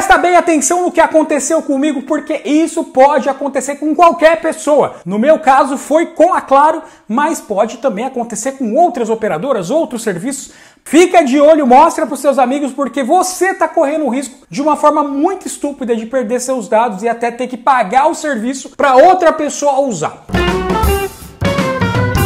Presta bem atenção no que aconteceu comigo, porque isso pode acontecer com qualquer pessoa. No meu caso, foi com a Claro, mas pode também acontecer com outras operadoras, outros serviços. Fica de olho, mostra para os seus amigos, porque você está correndo o risco de uma forma muito estúpida de perder seus dados e até ter que pagar o serviço para outra pessoa usar.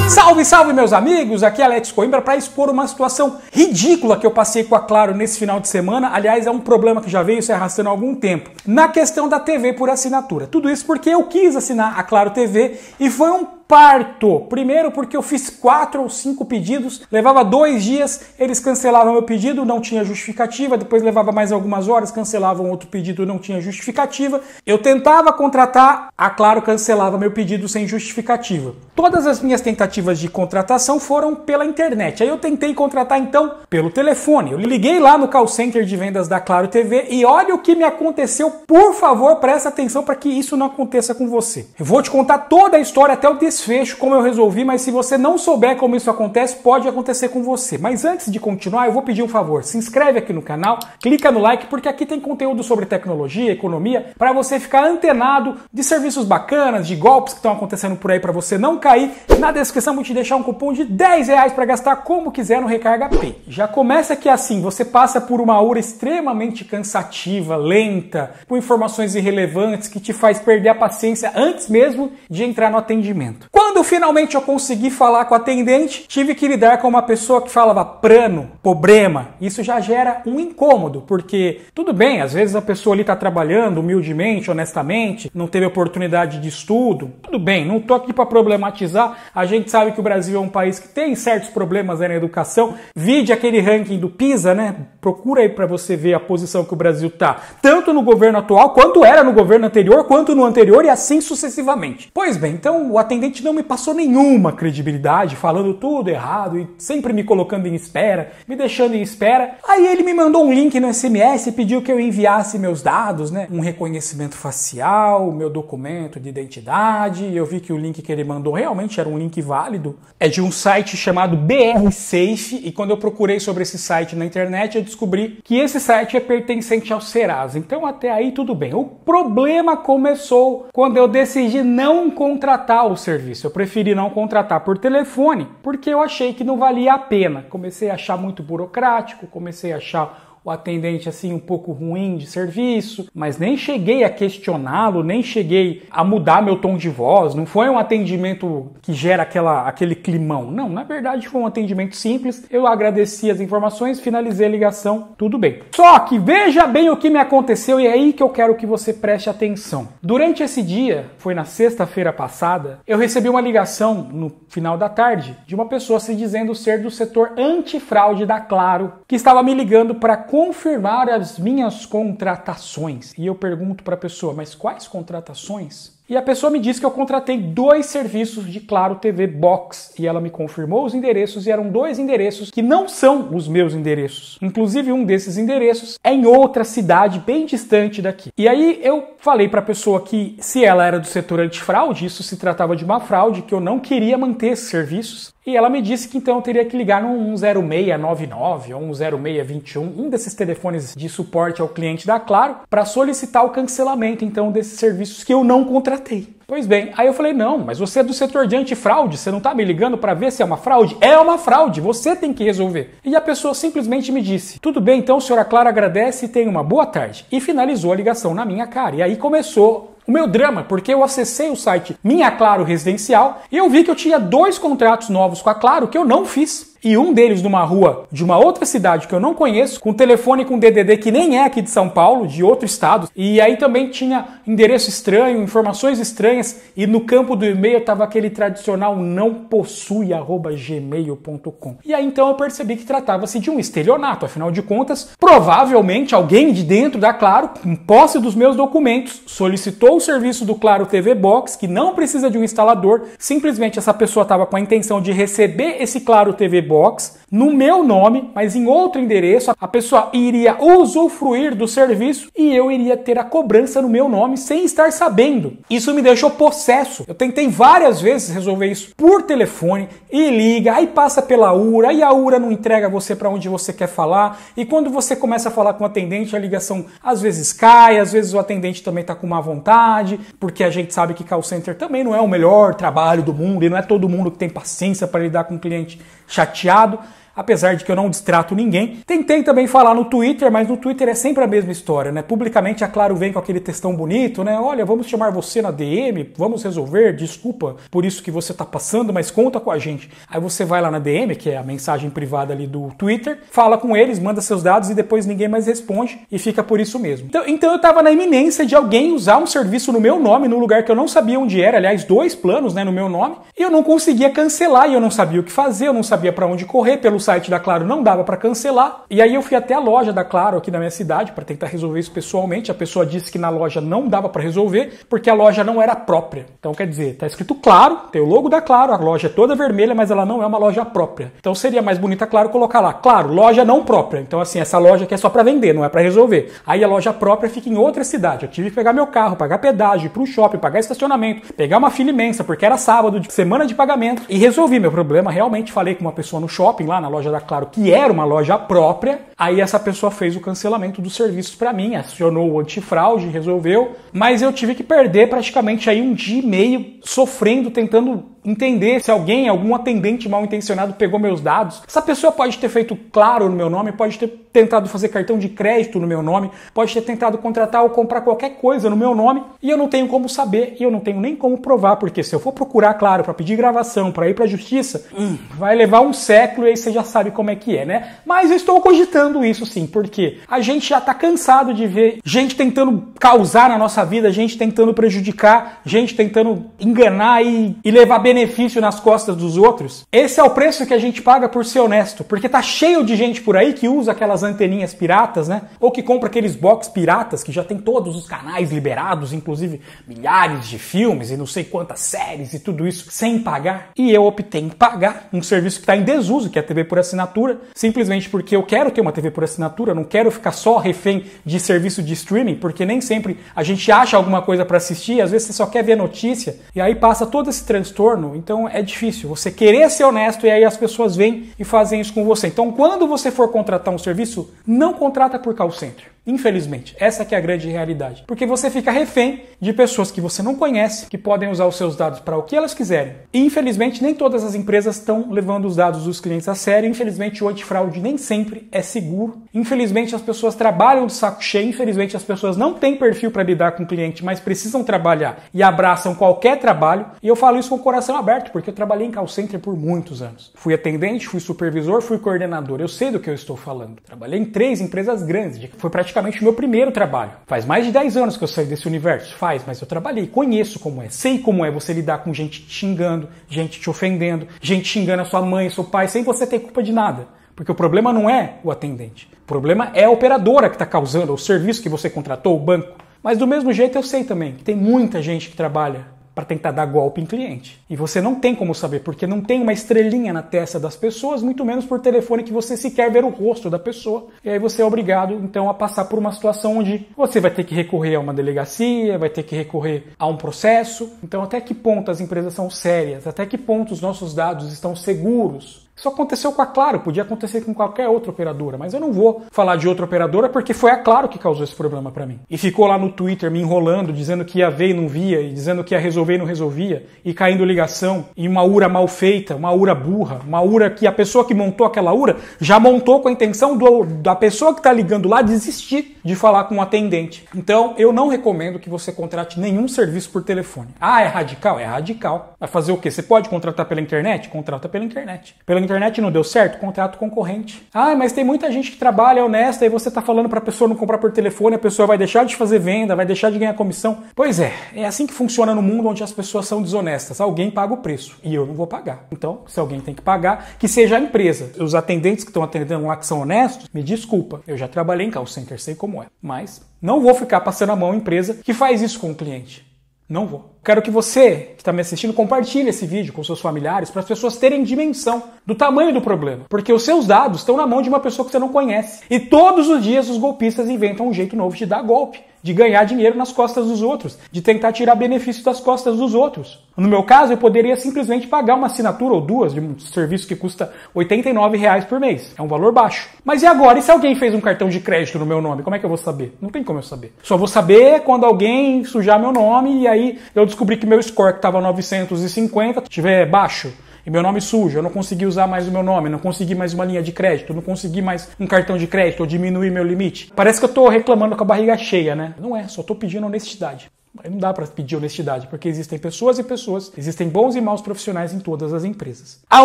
Salve, salve, meus amigos! Aqui é Alex Coimbra para expor uma situação ridícula que eu passei com a Claro nesse final de semana. Aliás, é um problema que já veio se arrastando há algum tempo. Na questão da TV por assinatura. Tudo isso porque eu quis assinar a Claro TV e foi um parto. Primeiro, porque eu fiz quatro ou cinco pedidos, levava dois dias, eles cancelavam meu pedido, não tinha justificativa. Depois levava mais algumas horas, cancelavam outro pedido, não tinha justificativa. Eu tentava contratar, a ah, Claro cancelava meu pedido sem justificativa. Todas as minhas tentativas de contratação foram pela internet. Aí eu tentei contratar então pelo telefone. Eu liguei lá no call center de vendas da Claro TV e olha o que me aconteceu. Por favor, presta atenção para que isso não aconteça com você. Eu vou te contar toda a história até o destino desfecho, como eu resolvi, mas se você não souber como isso acontece, pode acontecer com você. Mas antes de continuar, eu vou pedir um favor. Se inscreve aqui no canal, clica no like, porque aqui tem conteúdo sobre tecnologia, economia, para você ficar antenado de serviços bacanas, de golpes que estão acontecendo por aí para você não cair. Na descrição vou te deixar um cupom de 10 reais para gastar como quiser no Recarga P. Já começa aqui é assim, você passa por uma hora extremamente cansativa, lenta, com informações irrelevantes que te faz perder a paciência antes mesmo de entrar no atendimento. Quando finalmente eu consegui falar com a atendente, tive que lidar com uma pessoa que falava prano, problema. Isso já gera um incômodo, porque tudo bem, às vezes a pessoa ali está trabalhando humildemente, honestamente, não teve oportunidade de estudo. Tudo bem, não estou aqui para problematizar. A gente sabe que o Brasil é um país que tem certos problemas na educação. Vide aquele ranking do PISA, né? Procura aí para você ver a posição que o Brasil tá, tanto no governo atual, quanto era no governo anterior, quanto no anterior e assim sucessivamente. Pois bem, então o atendente realmente não me passou nenhuma credibilidade, falando tudo errado e sempre me colocando em espera, me deixando em espera. Aí ele me mandou um link no SMS e pediu que eu enviasse meus dados, né? Um reconhecimento facial, meu documento de identidade. Eu vi que o link que ele mandou realmente era um link válido. É de um site chamado BR Safe e quando eu procurei sobre esse site na internet, eu descobri que esse site é pertencente ao Serasa. Então até aí tudo bem. O problema começou quando eu decidi não contratar o serviço serviço. Eu preferi não contratar por telefone porque eu achei que não valia a pena. Comecei a achar muito burocrático, comecei a achar o atendente assim um pouco ruim de serviço, mas nem cheguei a questioná-lo, nem cheguei a mudar meu tom de voz, não foi um atendimento que gera aquela, aquele climão. Não, na verdade foi um atendimento simples. Eu agradeci as informações, finalizei a ligação, tudo bem. Só que veja bem o que me aconteceu e é aí que eu quero que você preste atenção. Durante esse dia, foi na sexta-feira passada, eu recebi uma ligação no final da tarde de uma pessoa se dizendo ser do setor antifraude da Claro, que estava me ligando para confirmar as minhas contratações. E eu pergunto para a pessoa, mas quais contratações? E a pessoa me disse que eu contratei dois serviços de Claro TV Box e ela me confirmou os endereços e eram dois endereços que não são os meus endereços. Inclusive um desses endereços é em outra cidade bem distante daqui. E aí eu falei para a pessoa que se ela era do setor antifraude, isso se tratava de uma fraude que eu não queria manter esses serviços e ela me disse que então eu teria que ligar no 10699 ou 10621, um desses telefones de suporte ao cliente da Claro, para solicitar o cancelamento então desses serviços que eu não contratei. Pois bem, aí eu falei: "Não, mas você é do setor de antifraude, você não está me ligando para ver se é uma fraude? É uma fraude, você tem que resolver". E a pessoa simplesmente me disse: "Tudo bem, então, senhora Clara agradece e tenha uma boa tarde". E finalizou a ligação na minha cara. E aí começou o meu drama, porque eu acessei o site Minha Claro Residencial e eu vi que eu tinha dois contratos novos com a Claro que eu não fiz e um deles numa rua de uma outra cidade que eu não conheço, com telefone com DDD que nem é aqui de São Paulo, de outro estado. E aí também tinha endereço estranho, informações estranhas e no campo do e-mail estava aquele tradicional não possui gmail.com. E aí então eu percebi que tratava-se de um estelionato, afinal de contas, provavelmente alguém de dentro da Claro, com posse dos meus documentos, solicitou o serviço do Claro TV Box, que não precisa de um instalador, simplesmente essa pessoa estava com a intenção de receber esse Claro TV Box Box no meu nome, mas em outro endereço, a pessoa iria usufruir do serviço e eu iria ter a cobrança no meu nome sem estar sabendo. Isso me deixou possesso. Eu tentei várias vezes resolver isso por telefone e liga, aí passa pela URA e a URA não entrega você para onde você quer falar. E quando você começa a falar com o atendente, a ligação às vezes cai, às vezes o atendente também está com má vontade, porque a gente sabe que call center também não é o melhor trabalho do mundo e não é todo mundo que tem paciência para lidar com um cliente chatinho chateado, apesar de que eu não distrato ninguém. Tentei também falar no Twitter, mas no Twitter é sempre a mesma história, né? Publicamente a é Claro vem com aquele textão bonito, né? Olha, vamos chamar você na DM, vamos resolver, desculpa por isso que você tá passando, mas conta com a gente. Aí você vai lá na DM, que é a mensagem privada ali do Twitter, fala com eles, manda seus dados e depois ninguém mais responde e fica por isso mesmo. Então, então eu tava na iminência de alguém usar um serviço no meu nome, num lugar que eu não sabia onde era, aliás, dois planos, né, no meu nome, e eu não conseguia cancelar e eu não sabia o que fazer, eu não sabia para onde correr, pelo site da Claro não dava para cancelar. E aí eu fui até a loja da Claro aqui na minha cidade para tentar resolver isso pessoalmente. A pessoa disse que na loja não dava para resolver porque a loja não era própria. Então quer dizer, tá escrito Claro, tem o logo da Claro, a loja é toda vermelha, mas ela não é uma loja própria. Então seria mais bonita, claro, colocar lá, claro, loja não própria. Então assim, essa loja aqui é só para vender, não é para resolver. Aí a loja própria fica em outra cidade. Eu tive que pegar meu carro, pagar pedágio, ir pro shopping, pagar estacionamento, pegar uma fila imensa porque era sábado, semana de pagamento e resolvi meu problema. Realmente falei com uma pessoa no shopping lá na loja da Claro, que era uma loja própria, aí essa pessoa fez o cancelamento dos serviços para mim, acionou o antifraude, resolveu, mas eu tive que perder praticamente aí um dia e meio sofrendo, tentando entender se alguém, algum atendente mal intencionado pegou meus dados. Essa pessoa pode ter feito claro no meu nome, pode ter tentado fazer cartão de crédito no meu nome, pode ter tentado contratar ou comprar qualquer coisa no meu nome e eu não tenho como saber e eu não tenho nem como provar, porque se eu for procurar, claro, para pedir gravação, para ir para a justiça, hum, vai levar um século e aí você já sabe como é que é, né? Mas eu estou cogitando isso sim, porque a gente já está cansado de ver gente tentando causar na nossa vida, gente tentando prejudicar, gente tentando enganar e, e levar benefícios benefício nas costas dos outros. Esse é o preço que a gente paga por ser honesto, porque tá cheio de gente por aí que usa aquelas anteninhas piratas, né? Ou que compra aqueles box piratas que já tem todos os canais liberados, inclusive milhares de filmes e não sei quantas séries e tudo isso sem pagar. E eu optei em pagar um serviço que está em desuso, que é a TV por assinatura, simplesmente porque eu quero ter uma TV por assinatura, não quero ficar só refém de serviço de streaming, porque nem sempre a gente acha alguma coisa para assistir, às vezes você só quer ver notícia e aí passa todo esse transtorno humano, então é difícil você querer ser honesto e aí as pessoas vêm e fazem isso com você. Então, quando você for contratar um serviço, não contrata por call center. Infelizmente, essa é a grande realidade. Porque você fica refém de pessoas que você não conhece, que podem usar os seus dados para o que elas quiserem. E, infelizmente, nem todas as empresas estão levando os dados dos clientes a sério. Infelizmente, o antifraude nem sempre é seguro. Infelizmente, as pessoas trabalham de saco cheio. Infelizmente, as pessoas não têm perfil para lidar com o cliente, mas precisam trabalhar e abraçam qualquer trabalho. E eu falo isso com o coração aberto, porque eu trabalhei em call center por muitos anos. Fui atendente, fui supervisor, fui coordenador. Eu sei do que eu estou falando. Trabalhei em três empresas grandes, que foi praticamente praticamente o meu primeiro trabalho. Faz mais de 10 anos que eu saí desse universo, faz, mas eu trabalhei, conheço como é, sei como é você lidar com gente te xingando, gente te ofendendo, gente xingando a sua mãe, seu pai, sem você ter culpa de nada. Porque o problema não é o atendente, o problema é a operadora que está causando, o serviço que você contratou, o banco. Mas do mesmo jeito eu sei também que tem muita gente que trabalha para tentar dar golpe em cliente. E você não tem como saber, porque não tem uma estrelinha na testa das pessoas, muito menos por telefone que você sequer ver o rosto da pessoa. E aí você é obrigado, então, a passar por uma situação onde você vai ter que recorrer a uma delegacia, vai ter que recorrer a um processo. Então, até que ponto as empresas são sérias? Até que ponto os nossos dados estão seguros? Isso aconteceu com a Claro, podia acontecer com qualquer outra operadora, mas eu não vou falar de outra operadora porque foi a Claro que causou esse problema para mim. E ficou lá no Twitter me enrolando, dizendo que ia ver e não via, e dizendo que ia resolver e não resolvia, e caindo ligação, e uma URA mal feita, uma URA burra, uma URA que a pessoa que montou aquela URA já montou com a intenção do, da pessoa que está ligando lá desistir de falar com o um atendente. Então, eu não recomendo que você contrate nenhum serviço por telefone. Ah, é radical? É radical. Vai fazer o quê? Você pode contratar pela internet? Contrata pela internet. Pela internet internet não deu certo, contrato concorrente. Ah, mas tem muita gente que trabalha é honesta e você está falando para a pessoa não comprar por telefone, a pessoa vai deixar de fazer venda, vai deixar de ganhar comissão. Pois é, é assim que funciona no mundo onde as pessoas são desonestas. Alguém paga o preço e eu não vou pagar. Então, se alguém tem que pagar, que seja a empresa. Os atendentes que estão atendendo lá que são honestos, me desculpa, eu já trabalhei em call center, sei como é. Mas não vou ficar passando a mão à empresa que faz isso com o cliente. Não vou. Quero que você que está me assistindo compartilhe esse vídeo com seus familiares para as pessoas terem dimensão do tamanho do problema, porque os seus dados estão na mão de uma pessoa que você não conhece. E todos os dias os golpistas inventam um jeito novo de dar golpe de ganhar dinheiro nas costas dos outros, de tentar tirar benefício das costas dos outros. No meu caso, eu poderia simplesmente pagar uma assinatura ou duas de um serviço que custa R$ 89,00 por mês. É um valor baixo. Mas e agora? E se alguém fez um cartão de crédito no meu nome? Como é que eu vou saber? Não tem como eu saber. Só vou saber quando alguém sujar meu nome e aí eu descobrir que meu score que estava 950 tiver baixo e meu nome sujo, eu não consegui usar mais o meu nome, não consegui mais uma linha de crédito, não consegui mais um cartão de crédito ou diminuir meu limite. Parece que eu estou reclamando com a barriga cheia, né? Não é, só estou pedindo honestidade. Não dá para pedir honestidade, porque existem pessoas e pessoas, existem bons e maus profissionais em todas as empresas. A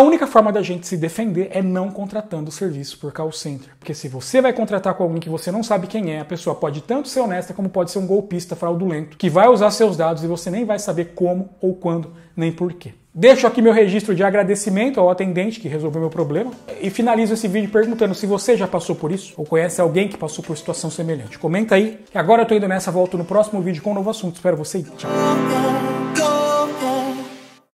única forma da gente se defender é não contratando serviço por call center. Porque se você vai contratar com alguém que você não sabe quem é, a pessoa pode tanto ser honesta como pode ser um golpista fraudulento, que vai usar seus dados e você nem vai saber como ou quando, nem por quê. Deixo aqui meu registro de agradecimento ao atendente que resolveu meu problema e finalizo esse vídeo perguntando se você já passou por isso ou conhece alguém que passou por situação semelhante. Comenta aí. E agora eu tô indo nessa, volto no próximo vídeo com um novo assunto. Espero você. Tchau.